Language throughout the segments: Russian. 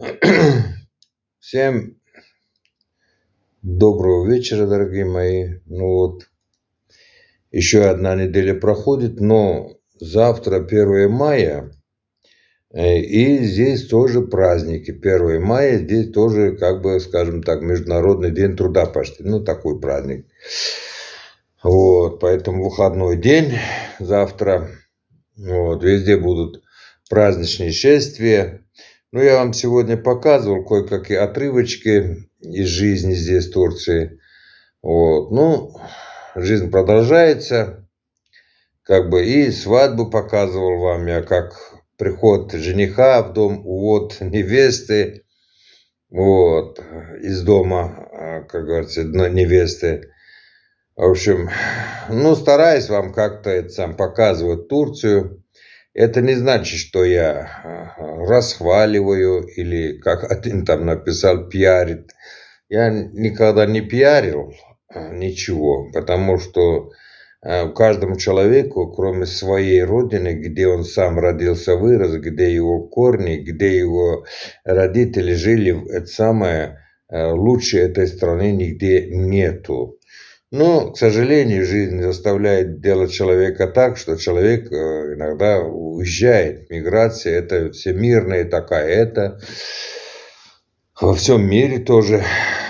Всем доброго вечера, дорогие мои. Ну вот, еще одна неделя проходит, но завтра 1 мая, э, и здесь тоже праздники. 1 мая, здесь тоже, как бы, скажем так, Международный день труда почти. Ну, такой праздник. Вот, поэтому выходной день завтра. Вот, везде будут праздничные шествия, ну, я вам сегодня показывал кое-какие отрывочки из жизни здесь, в Турции. Вот. Ну, жизнь продолжается. Как бы и свадьбу показывал вам я, как приход жениха в дом, увод невесты. Вот, из дома, а, как говорится, невесты. В общем, ну, стараюсь вам как-то это сам показывать Турцию. Это не значит, что я а, расхваливаю или, как один там написал, пиарит. Я никогда не пиарил а, ничего, потому что а, у каждому человеку, кроме своей родины, где он сам родился, вырос, где его корни, где его родители жили, это самое лучшее этой страны нигде нету. Но, ну, к сожалению, жизнь заставляет делать человека так, что человек э, иногда уезжает. Миграция – это всемирная такая, это во всем мире тоже.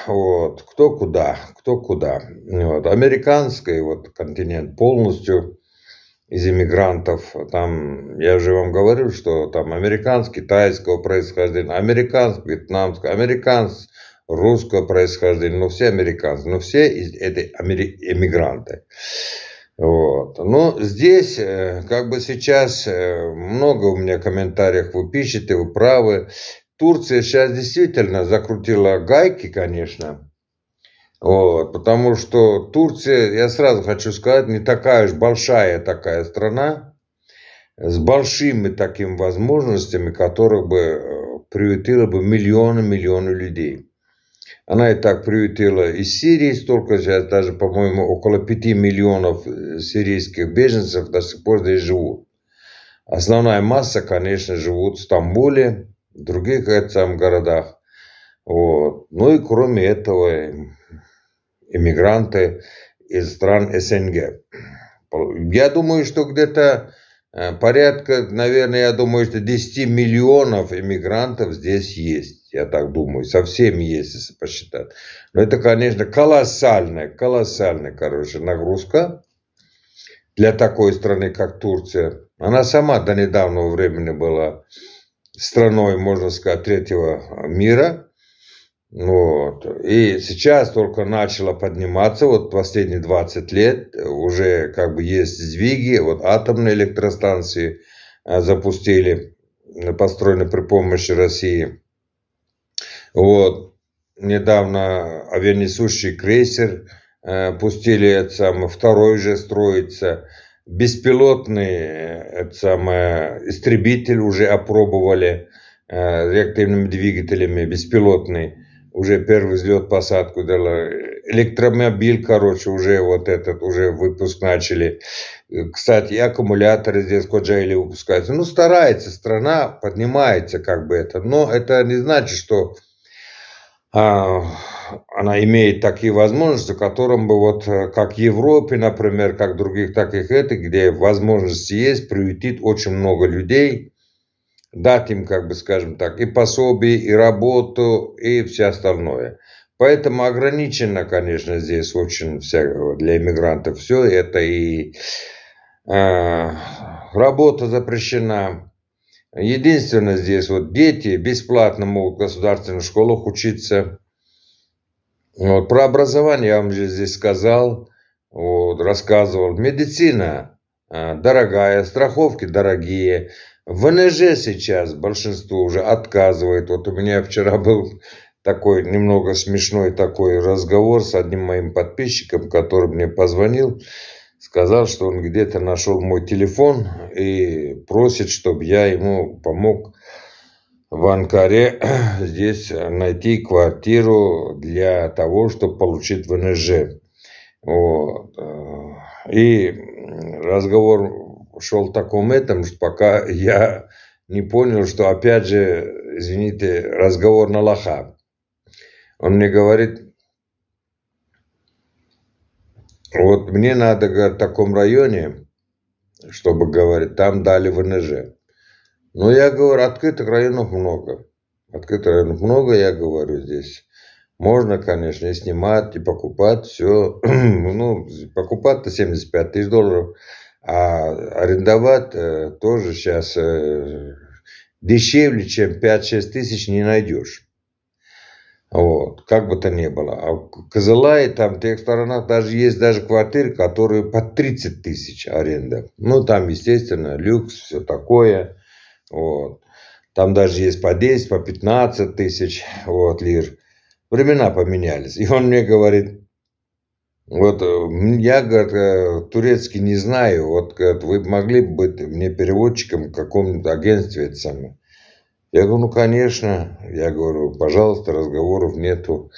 Вот. Кто куда, кто куда. Вот. Американский вот, континент полностью из иммигрантов. Там, я же вам говорю, что там американский, тайского происхождения, американский, вьетнамский, американский, русского происхождения, но ну, все американцы, но ну, все это эмигранты. Вот. Но здесь, э, как бы сейчас, э, много у меня комментариев, вы пишете, вы правы. Турция сейчас действительно закрутила гайки, конечно. Вот, потому что Турция, я сразу хочу сказать, не такая уж большая такая страна, с большими такими возможностями, которых бы э, приютило бы миллионы-миллионы людей. Она и так приютила из Сирии столько, же, а даже, по-моему, около 5 миллионов э, сирийских беженцев до сих пор здесь живут. Основная масса, конечно, живут в Стамбуле, в других э, там городах. Вот. Ну и кроме этого, иммигранты эм, из стран СНГ. Я думаю, что где-то э, порядка, наверное, я думаю, что 10 миллионов иммигрантов здесь есть я так думаю, совсем есть, если посчитать. Но это, конечно, колоссальная, колоссальная, короче, нагрузка для такой страны, как Турция. Она сама до недавнего времени была страной, можно сказать, третьего мира. Вот. И сейчас только начала подниматься, вот последние 20 лет уже как бы есть сдвиги, вот атомные электростанции а, запустили, построены при помощи России. Вот. Недавно авианесущий крейсер э, пустили, это самое, второй же строится. Беспилотный, э, это самое, истребитель уже опробовали э, реактивными двигателями, беспилотный. Уже первый взлет, посадку дала. Электромобиль, короче, уже вот этот, уже выпуск начали. Кстати, и аккумуляторы здесь Коджайли выпускаются. Ну, старается страна, поднимается как бы это. Но это не значит, что а, она имеет такие возможности, которым бы вот э, как Европе, например, как других так таких это, где возможности есть, приютит очень много людей, дать им, как бы скажем так, и пособие, и работу, и все остальное. Поэтому ограничено, конечно, здесь очень вся для иммигрантов все. Это и э, работа запрещена, Единственное здесь вот дети бесплатно могут в государственных школах учиться. Вот, про образование я вам же здесь сказал, вот, рассказывал. Медицина а, дорогая, страховки дорогие. ВНЖ сейчас большинство уже отказывает. Вот у меня вчера был такой немного смешной такой разговор с одним моим подписчиком, который мне позвонил сказал, что он где-то нашел мой телефон и просит, чтобы я ему помог в Анкаре здесь найти квартиру для того, чтобы получить ВНЖ. Вот. Э, и разговор шел таком этом, что пока я не понял, что опять же, извините, разговор на лоха. Он мне говорит, вот мне надо говорит, в таком районе, чтобы, говорить, там дали ВНЖ. Но я говорю, открытых районов много. Открытых районов много, я говорю, здесь можно, конечно, и снимать, и покупать, все. ну, покупать-то 75 тысяч долларов, а арендовать э, тоже сейчас э, дешевле, чем 5-6 тысяч не найдешь. Вот, как бы то ни было. А в Козылае, там, в тех сторонах даже есть даже квартиры, которые по 30 тысяч аренды. Ну, там, естественно, люкс, все такое. Вот. Там даже есть по 10, по 15 тысяч вот, лир. Времена поменялись. И он мне говорит, вот я, говорит, э, турецкий не знаю, вот, говорит, вы могли бы быть мне переводчиком в каком-нибудь агентстве это самое. Я говорю, ну, конечно. Я говорю, пожалуйста, разговоров нету.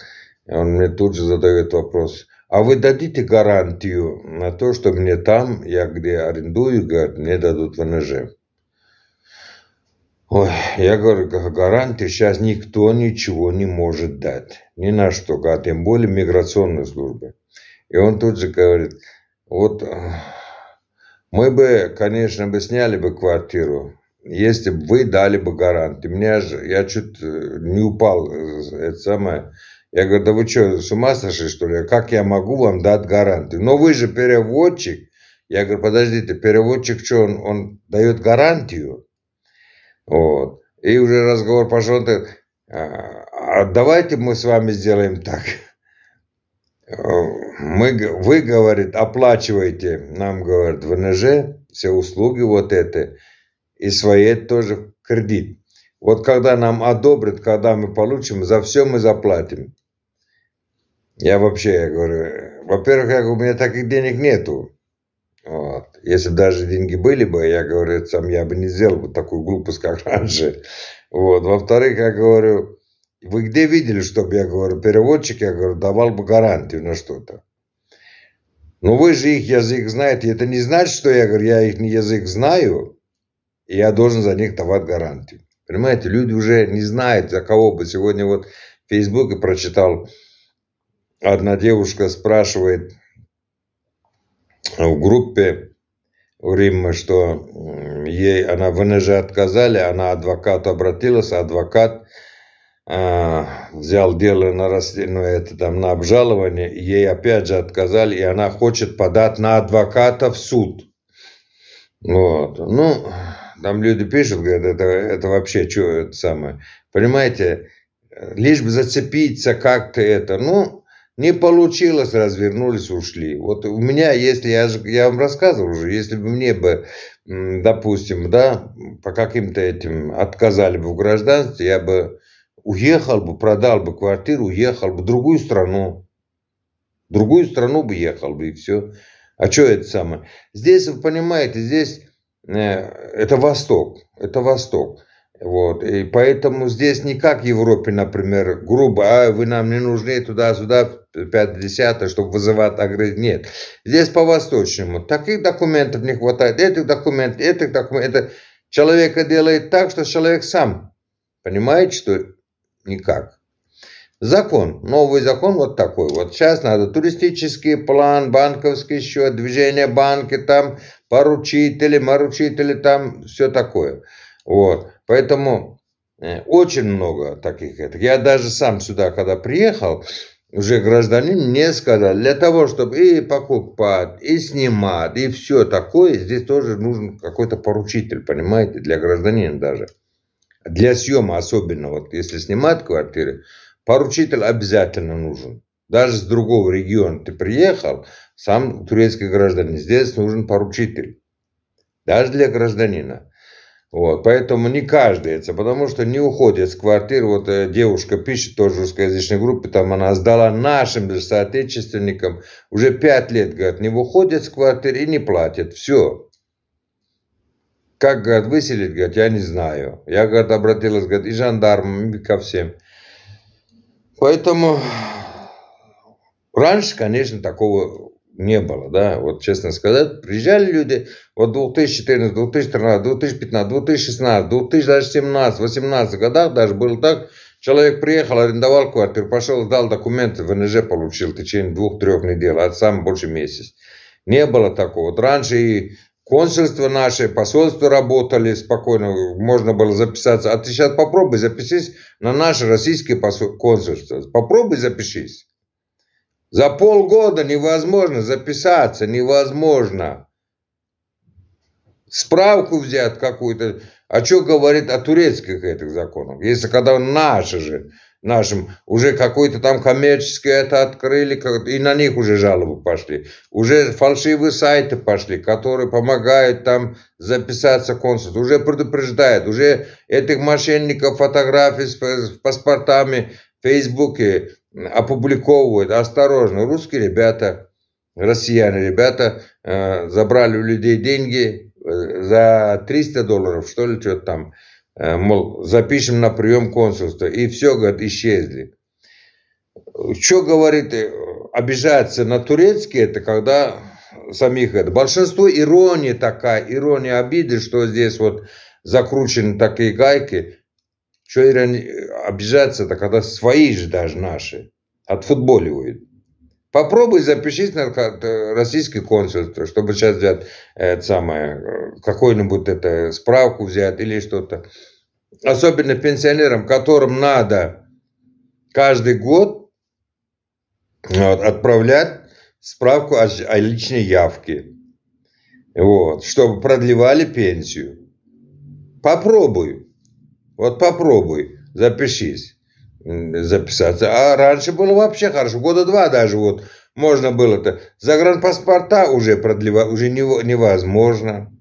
Он мне тут же задает вопрос. А вы дадите гарантию на то, что мне там, я где арендую, говорит, мне дадут ВНЖ? Ой, я говорю, гарантии сейчас никто ничего не может дать. Ни на что, а тем более миграционные службы. И он тут же говорит, вот э, мы бы, конечно, бы сняли бы квартиру, если бы вы дали бы гарант. меня же, я чуть э, не упал, э, это самое. Я говорю, да вы что, с ума сошли, что ли? Как я могу вам дать гаранты? Но вы же переводчик. Я говорю, подождите, переводчик что, он, он дает гарантию? Вот. И уже разговор пошел, он «А, а давайте мы с вами сделаем так. Мы, вы, говорит, оплачиваете, нам, говорит, ВНЖ, все услуги вот это и свои тоже кредит. Вот когда нам одобрят, когда мы получим, за все мы заплатим. Я вообще я говорю, во-первых, я говорю, у меня таких денег нету. Вот. Если даже деньги были бы, я говорю, сам я бы не сделал бы такую глупость, как раньше. Вот. Во-вторых, я говорю, вы где видели, чтобы я говорю, переводчик, я говорю, давал бы гарантию на что-то. Но ну, вы же их язык знаете. Это не значит, что я говорю, я их язык знаю и я должен за них давать гарантию. Понимаете, люди уже не знают, за кого бы. Сегодня вот в Фейсбуке прочитал, одна девушка спрашивает в группе у Римма, что ей она ВНЖ отказали, она адвокату обратилась, адвокат э, взял дело на, рас... ну, это, там, на обжалование, ей опять же отказали, и она хочет подать на адвоката в суд. Вот. Ну, там люди пишут, говорят, это, это вообще что это самое. Понимаете, лишь бы зацепиться как-то это. Ну, не получилось, развернулись, ушли. Вот у меня, если я, я вам рассказывал уже, если бы мне бы, допустим, да, по каким-то этим отказали бы в гражданстве, я бы уехал бы, продал бы квартиру, уехал бы в другую страну. В другую страну бы ехал бы, и все. А что это самое? Здесь, вы понимаете, здесь Э, это Восток, это Восток. Вот. И поэтому здесь не как в Европе, например, грубо, а вы нам не нужны туда-сюда, 50 чтобы вызывать агрессию. Нет. Здесь по-восточному. Таких документов не хватает, этих документов, этих документов. Это человека делает так, что человек сам понимает, что никак. Закон. Новый закон вот такой. Вот сейчас надо туристический план, банковский счет, движение банки там, поручители, моручители, там все такое. Вот. Поэтому э, очень много таких. Я даже сам сюда, когда приехал, уже гражданин мне сказал, для того, чтобы и покупать, и снимать, и все такое, здесь тоже нужен какой-то поручитель, понимаете, для гражданина даже. Для съема особенно, вот если снимать квартиры, поручитель обязательно нужен. Даже с другого региона ты приехал – сам турецкий гражданин. Здесь нужен поручитель. Даже для гражданина. Вот, поэтому не каждый это, потому что не уходит с квартир. Вот э, девушка пишет тоже русскоязычной группе, там она сдала нашим же соотечественникам уже пять лет, говорит, не выходят с квартир и не платит. Все. Как, говорит, выселить, говорят, я не знаю. Я, говорит, обратилась, говорит, и жандармам, и ко всем. Поэтому раньше, конечно, такого не было, да, вот честно сказать, приезжали люди, вот 2014, 2013, 2015, 2016, 2017, 2018 годах даже было так, человек приехал, арендовал квартиру, пошел, сдал документы, ВНЖ получил в течение двух-трех недель, а сам больше месяц. Не было такого. Вот раньше и консульство наше, посольство работали спокойно, можно было записаться. А ты сейчас попробуй запишись на наше российское посольство, консульство. Попробуй запишись. За полгода невозможно записаться, невозможно. Справку взять какую-то. А что говорит о турецких этих законах? Если когда наши же, нашим, уже какой-то там коммерческий это открыли, и на них уже жалобы пошли. Уже фальшивые сайты пошли, которые помогают там записаться в Уже предупреждают, уже этих мошенников фотографии с паспортами в Фейсбуке опубликовывают, осторожно, русские ребята, россияне ребята э, забрали у людей деньги э, за 300 долларов, что ли, что там, э, мол, запишем на прием консульства, и все, говорит, исчезли. Что говорит, э, обижается на турецкий, это когда самих это. Большинство иронии такая, ирония обиды, что здесь вот закручены такие гайки, что э, обижаться-то, когда свои же даже наши отфутболивают. Попробуй запишись на э, российский консульство, чтобы сейчас взять э, это самое, какую-нибудь это справку взять или что-то. Особенно пенсионерам, которым надо каждый год вот, отправлять справку о, о личной явке. Вот, чтобы продлевали пенсию. Попробуй. Вот попробуй, запишись, записаться. А раньше было вообще хорошо, года два даже вот можно было-то. Загранпаспорта уже продлевать, уже невозможно.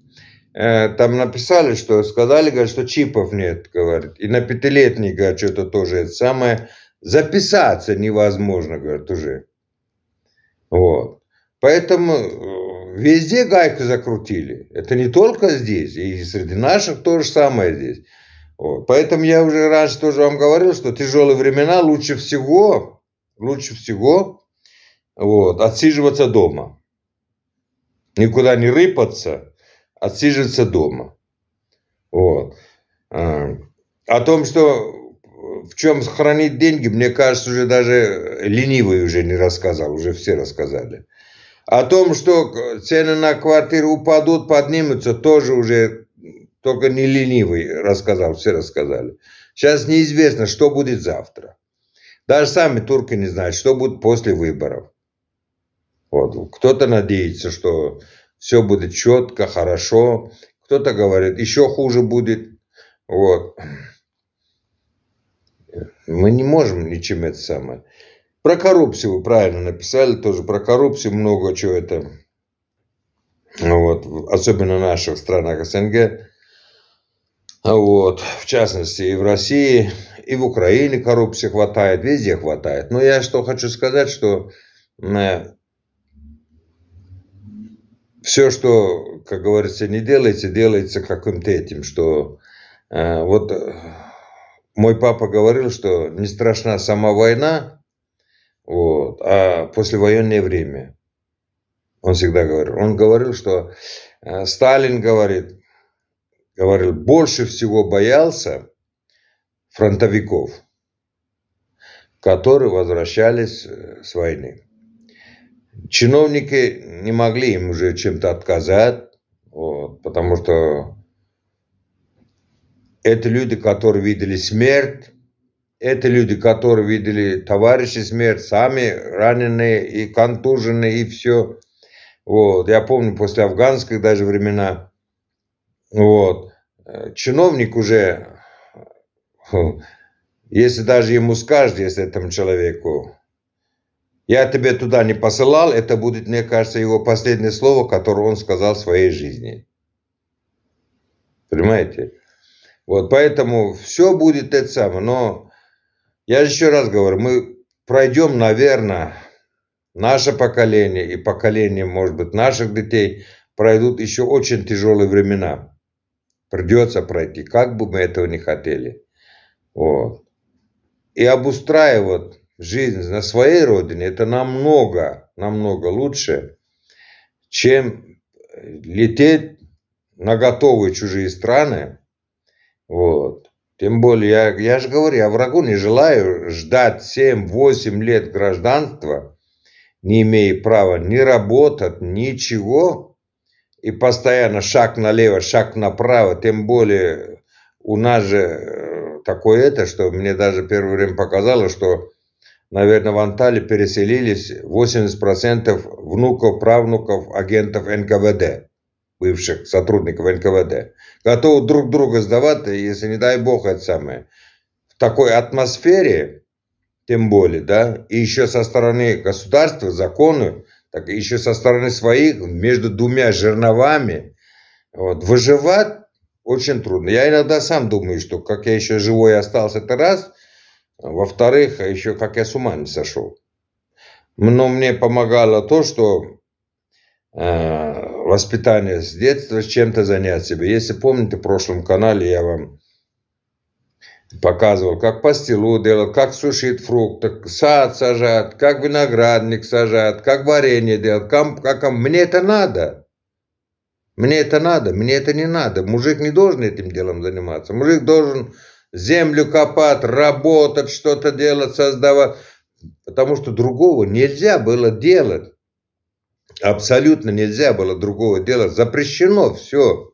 Э, там написали, что сказали, говорят, что чипов нет, говорит. И на пятилетний, говорят, что-то тоже это самое. Записаться невозможно, говорят уже. Вот. Поэтому э, везде гайку закрутили. Это не только здесь, и среди наших то же самое здесь. Поэтому я уже раньше тоже вам говорил, что тяжелые времена лучше всего, лучше всего вот, отсиживаться дома. Никуда не рыпаться, отсиживаться дома. Вот. А, о том, что в чем хранить деньги, мне кажется, уже даже ленивый уже не рассказал, уже все рассказали. О том, что цены на квартиры упадут, поднимутся, тоже уже только не ленивый рассказал, все рассказали. Сейчас неизвестно, что будет завтра. Даже сами турки не знают, что будет после выборов. Вот. Кто-то надеется, что все будет четко, хорошо. Кто-то говорит, еще хуже будет. Вот. Мы не можем ничем это самое. Про коррупцию вы правильно написали, тоже про коррупцию много чего это. Вот. Особенно в наших странах СНГ а вот, в частности, и в России, и в Украине коррупции хватает, везде хватает. Но я что хочу сказать, что э, все, что, как говорится, не делается, делается каким-то этим, что э, вот э, мой папа говорил, что не страшна сама война, вот, а послевоенное время. Он всегда говорил. Он говорил, что э, Сталин говорит, говорил, больше всего боялся фронтовиков, которые возвращались э, с войны. Чиновники не могли им уже чем-то отказать, вот, потому что это люди, которые видели смерть, это люди, которые видели товарищи смерть, сами раненые и контуженные, и все. Вот. Я помню, после афганских даже времена вот. Э, чиновник уже, э, если даже ему скажешь, если этому человеку, я тебе туда не посылал, это будет, мне кажется, его последнее слово, которое он сказал в своей жизни. Понимаете? Вот, поэтому все будет это самое. Но я еще раз говорю, мы пройдем, наверное, наше поколение и поколение, может быть, наших детей пройдут еще очень тяжелые времена. Придется пройти, как бы мы этого не хотели. Вот. И обустраивать жизнь на своей родине, это намного, намного лучше, чем лететь на готовые чужие страны. Вот. Тем более, я, я же говорю, я врагу не желаю ждать 7-8 лет гражданства, не имея права ни работать, ничего и постоянно шаг налево, шаг направо, тем более у нас же э, такое это, что мне даже первое время показалось, что, наверное, в Анталии переселились 80% внуков, правнуков агентов НКВД, бывших сотрудников НКВД. Готовы друг друга сдавать, если не дай бог это самое. В такой атмосфере, тем более, да, и еще со стороны государства, законы, так еще со стороны своих, между двумя жерновами, вот, выживать очень трудно. Я иногда сам думаю, что как я еще живой остался, это раз. Во-вторых, а еще как я с ума не сошел. Но мне помогало то, что э, воспитание с детства, чем-то занять себя. Если помните, в прошлом канале я вам показывал, как пастилу делают, как сушит фрукты, сад сажают, как виноградник сажают, как варенье делают. Как, как, мне это надо. Мне это надо, мне это не надо. Мужик не должен этим делом заниматься. Мужик должен землю копать, работать, что-то делать, создавать. Потому что другого нельзя было делать. Абсолютно нельзя было другого делать. Запрещено все.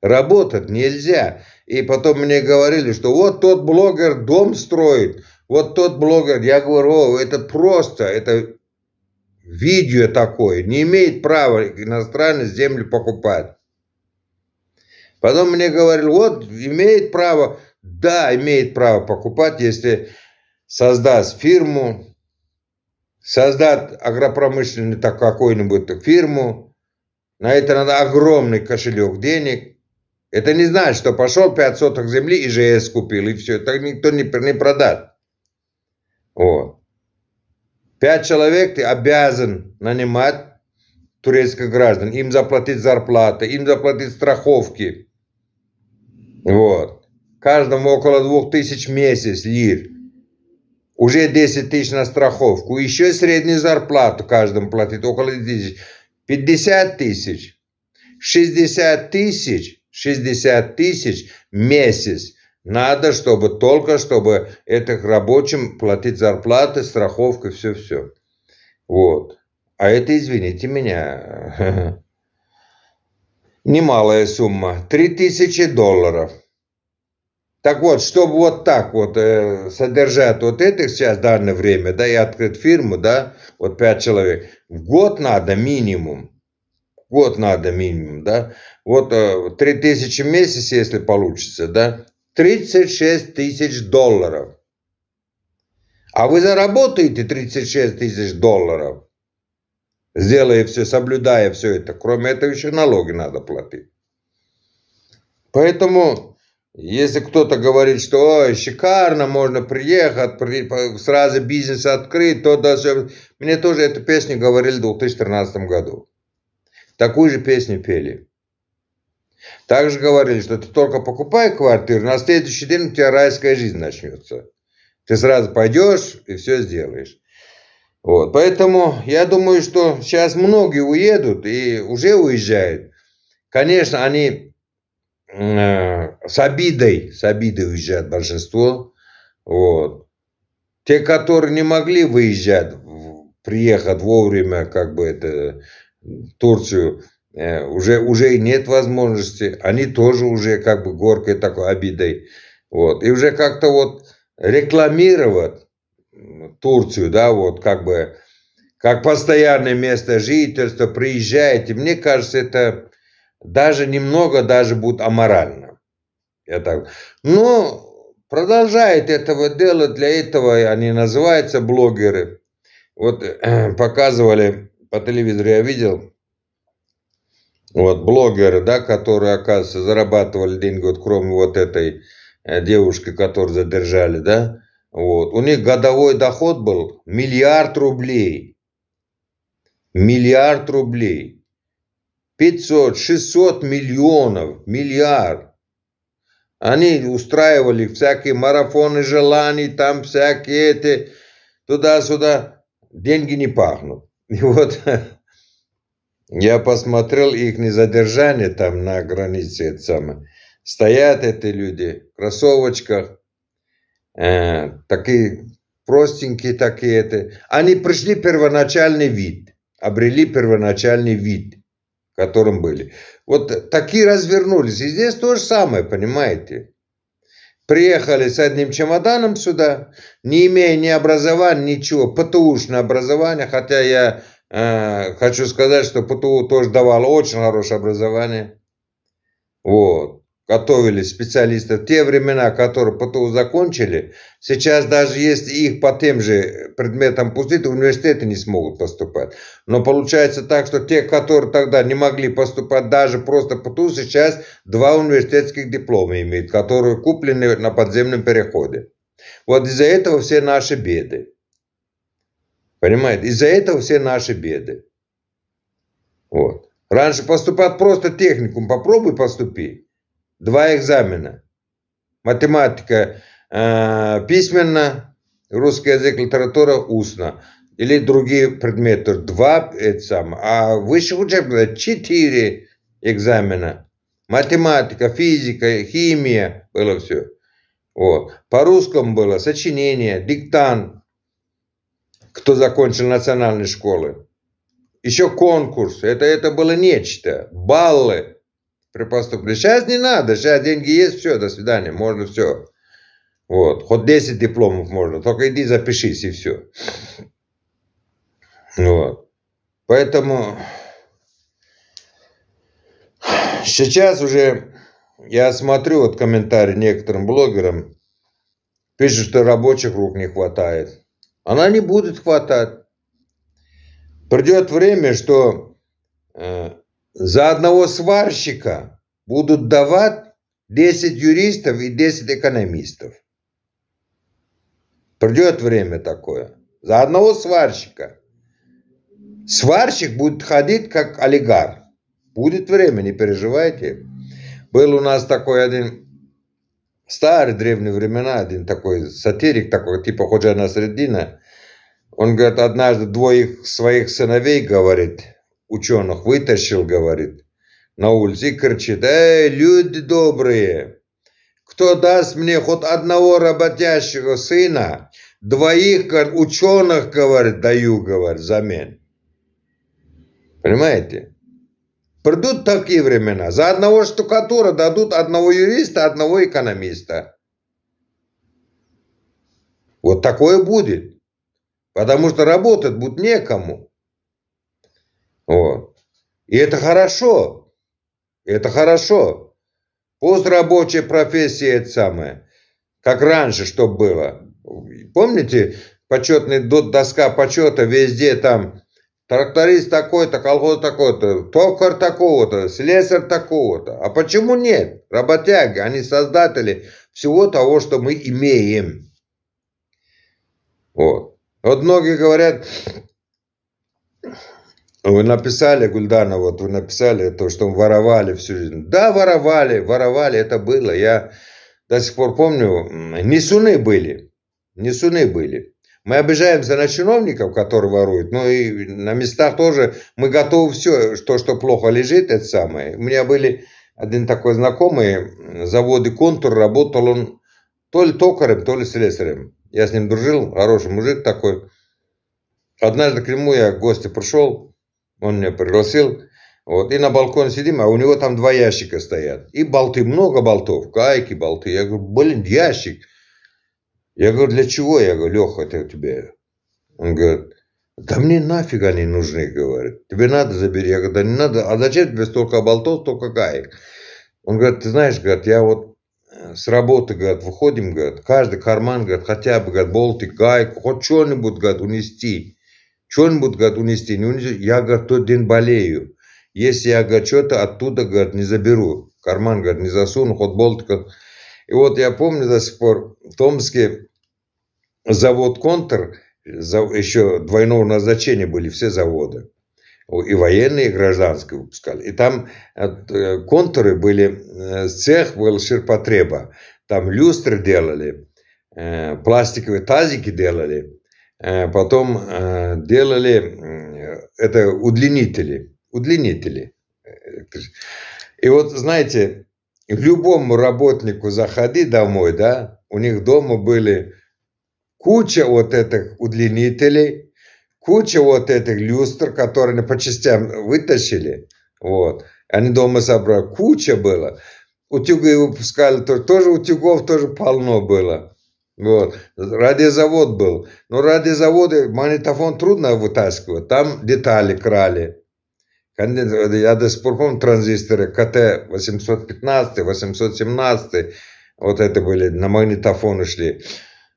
Работать нельзя. И потом мне говорили, что вот тот блогер дом строит, вот тот блогер. Я говорю, о, это просто, это видео такое, не имеет права иностранец землю покупать. Потом мне говорили, вот имеет право, да, имеет право покупать, если создаст фирму, создат агропромышленную так какую-нибудь фирму, на это надо огромный кошелек денег, это не значит, что пошел 5 соток земли и ЖС купил, и все. Так никто не, не продаст. Вот. Пять человек ты обязан нанимать турецких граждан, им заплатить зарплаты, им заплатить страховки. Вот. Каждому около двух тысяч месяц лир. Уже 10 тысяч на страховку. Еще среднюю зарплату каждому платит около тысяч. 50 тысяч. 60 тысяч 60 тысяч в месяц надо, чтобы только, чтобы этих рабочим платить зарплаты, страховка, все-все. Вот. А это, извините меня, немалая сумма. тысячи долларов. Так вот, чтобы вот так вот э, содержать вот этих сейчас в данное время, да, и открыть фирму, да, вот пять человек, в год надо минимум Год надо минимум, да. Вот 3000 э, в месяц, если получится, да, 36 тысяч долларов. А вы заработаете 36 тысяч долларов, сделая все, соблюдая все это. Кроме этого еще налоги надо платить. Поэтому, если кто-то говорит, что Ой, шикарно, можно приехать, при... сразу бизнес открыть, то даже... Мне тоже эту песню говорили в 2013 году. Такую же песню пели. Также говорили, что ты только покупай квартиру, на следующий день у тебя райская жизнь начнется. Ты сразу пойдешь и все сделаешь. Вот. Поэтому я думаю, что сейчас многие уедут и уже уезжают. Конечно, они э, с обидой, с обидой уезжают большинство. Вот. Те, которые не могли выезжать, приехать вовремя, как бы это Турцию, э, уже, уже и нет возможности, они тоже уже как бы горкой такой обидой. Вот. И уже как-то вот рекламировать Турцию, да, вот как бы, как постоянное место жительства, приезжаете, мне кажется, это даже немного даже будет аморально. Я так... Но ну, продолжает этого дела для этого они называются блогеры. Вот э, показывали по телевизору я видел, вот блогеры, да, которые, оказывается, зарабатывали деньги, вот кроме вот этой э, девушки, которую задержали, да, вот, у них годовой доход был миллиард рублей. Миллиард рублей. 500, 600 миллионов, миллиард. Они устраивали всякие марафоны желаний, там всякие эти, туда-сюда. Деньги не пахнут. И вот я посмотрел их не задержание там на границе, это самое. Стоят эти люди в кроссовочках, э, такие простенькие такие. Это. Они пришли первоначальный вид, обрели первоначальный вид, в котором были. Вот такие развернулись. И здесь то же самое, понимаете? Приехали с одним чемоданом сюда, не имея ни образования, ничего, ПТУшное образование, хотя я э, хочу сказать, что ПТУ тоже давало очень хорошее образование. Вот готовили специалистов, в те времена, которые потом закончили, сейчас даже если их по тем же предметам пустить, университеты не смогут поступать. Но получается так, что те, которые тогда не могли поступать даже просто по ту, сейчас два университетских диплома имеют, которые куплены на подземном переходе. Вот из-за этого все наши беды. Понимаете? Из-за этого все наши беды. Вот. Раньше поступать просто техникум. Попробуй поступи два экзамена. Математика э, письменно, русский язык, литература устно. Или другие предметы. Два, это сам. А высших учебных четыре экзамена. Математика, физика, химия, было все. Вот. По-русскому было сочинение, диктант, кто закончил национальные школы. Еще конкурс. Это, это было нечто. Баллы при поступлении. Сейчас не надо, сейчас деньги есть, все, до свидания, можно все. Вот, хоть 10 дипломов можно, только иди запишись и все. Вот. Поэтому сейчас уже я смотрю вот комментарии некоторым блогерам, пишут, что рабочих рук не хватает. Она не будет хватать. Придет время, что э, за одного сварщика будут давать 10 юристов и 10 экономистов. Придет время такое. За одного сварщика. Сварщик будет ходить как олигарх. Будет время, не переживайте. Был у нас такой один старый древние времена, один такой сатирик, такой типа Ходжана Средина. Он говорит, однажды двоих своих сыновей, говорит, ученых вытащил, говорит. На улице кричит, эй, люди добрые, кто даст мне хоть одного работящего сына, двоих ученых, говорит, даю, говорит, замен". Понимаете? Придут такие времена. За одного штукатура дадут одного юриста, одного экономиста. Вот такое будет. Потому что работать будет некому. Вот. И это хорошо. Это хорошо. Пусть рабочая профессия это самое. Как раньше, что было. Помните, почетный доска почета везде там тракторист такой-то, колхоз такой-то, токар такого-то, слесарь такого-то. А почему нет? Работяги, они создатели всего того, что мы имеем. Вот. Вот многие говорят, вы написали, Гульдана, ну вот вы написали то, что воровали всю жизнь. Да, воровали, воровали, это было. Я до сих пор помню, несуны были, несуны были. Мы обижаемся на чиновников, которые воруют, но и на местах тоже мы готовы все, что, что плохо лежит, это самое. У меня были один такой знакомый, заводы «Контур», работал он то ли токарем, то ли слесарем. Я с ним дружил, хороший мужик такой. Однажды к нему я в гости пришел, он мне пригласил. Вот, и на балконе сидим, а у него там два ящика стоят. И болты, много болтов, гайки, болты. Я говорю, блин, ящик. Я говорю, для чего? Я говорю, Леха, это у тебя. Он говорит, да мне нафиг они нужны, говорит. Тебе надо забери. Я говорю, да не надо. А зачем тебе столько болтов, столько гаек? Он говорит, ты знаешь, говорит, я вот э, с работы, говорит, выходим, говорит, каждый карман, говорит, хотя бы, говорит, болтик, гайку, хоть что-нибудь, говорит, унести. Что он будет, говорит, унести? Не ну, унести. Я, говорит, тот день болею. Если я, говорит, что-то оттуда, говорит, не заберу. Карман, говорит, не засуну, Хоть болтка. И вот я помню до сих пор, в Томске завод «Контр», еще двойного назначения были все заводы. И военные, и гражданские выпускали. И там э, контуры были, э, цех был ширпотреба. Там люстры делали, э, пластиковые тазики делали. Э, потом э, делали это удлинители. Удлинители. Э, и вот, знаете, любому работнику заходи домой, да, у них дома были куча вот этих удлинителей, куча вот этих люстр, которые по частям вытащили, вот. Они дома собрали, куча было. Утюги выпускали, тоже утюгов тоже полно было. Вот. Радиозавод был. Но радиозаводы, магнитофон трудно вытаскивать. Там детали крали. Я до сих пор помню транзисторы КТ-815, 817. Вот это были, на магнитофоны шли.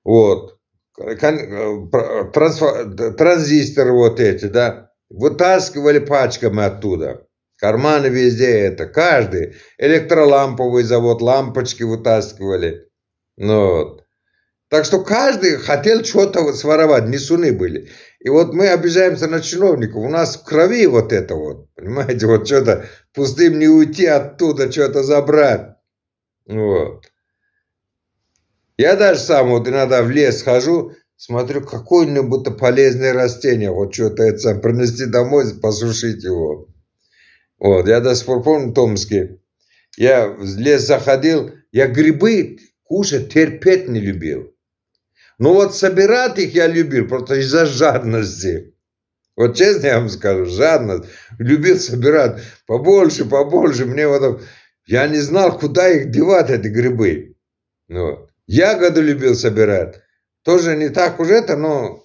Вот. Транзисторы вот эти, да. Вытаскивали пачками оттуда. Карманы везде это. Каждый. Электроламповый завод, лампочки вытаскивали. Ну вот. Так что каждый хотел что-то своровать, не суны были. И вот мы обижаемся на чиновников, у нас в крови вот это вот, понимаете, вот что-то пустым не уйти оттуда, что-то забрать. Вот. Я даже сам вот иногда в лес хожу, смотрю, какое-нибудь полезное растение, вот что-то это принести домой, посушить его. Вот, я до сих пор помню в Томске, я в лес заходил, я грибы кушать терпеть не любил. Ну вот собирать их я любил, просто из-за жадности. Вот честно я вам скажу, жадность. Любил собирать побольше, побольше. Мне вот я не знал, куда их девать, эти грибы. Ну вот. Ягоды любил собирать. Тоже не так уж это, но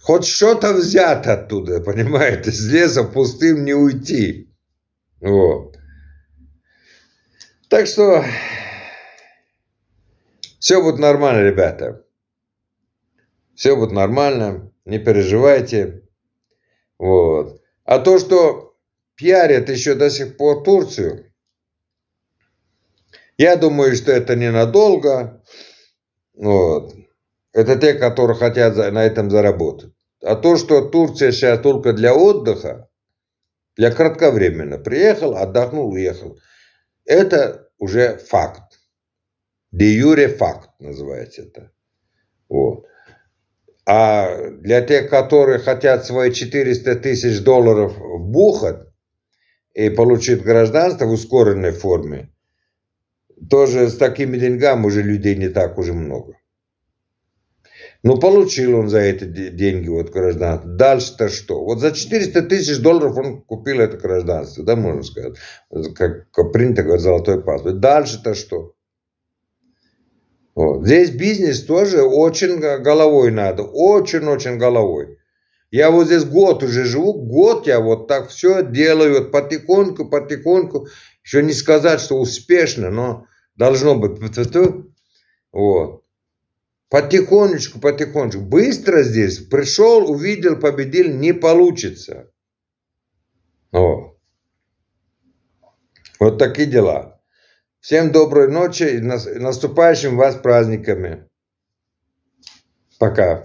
хоть что-то взять оттуда, понимаете? С леса пустым не уйти. Вот. Так что все будет нормально, ребята. Все будет нормально, не переживайте. Вот. А то, что пиарят еще до сих пор Турцию, я думаю, что это ненадолго. Вот. Это те, которые хотят на этом заработать. А то, что Турция сейчас только для отдыха, для кратковременно приехал, отдохнул, уехал, это уже факт. Де юре факт называется это. Вот. А для тех, которые хотят свои 400 тысяч долларов вбухать и получить гражданство в ускоренной форме, тоже с такими деньгами уже людей не так уже много. Но получил он за эти деньги вот гражданство. Дальше-то что? Вот за 400 тысяч долларов он купил это гражданство, да, можно сказать. Как принято говорить, золотой паспорт. Дальше-то что? Вот. Здесь бизнес тоже очень головой надо, очень-очень головой. Я вот здесь год уже живу, год я вот так все делаю, вот потихоньку, потихоньку. Еще не сказать, что успешно, но должно быть. Вот. Потихонечку, потихонечку. Быстро здесь пришел, увидел, победил, не получится. Вот. Вот такие дела. Всем доброй ночи и наступающим вас праздниками. Пока.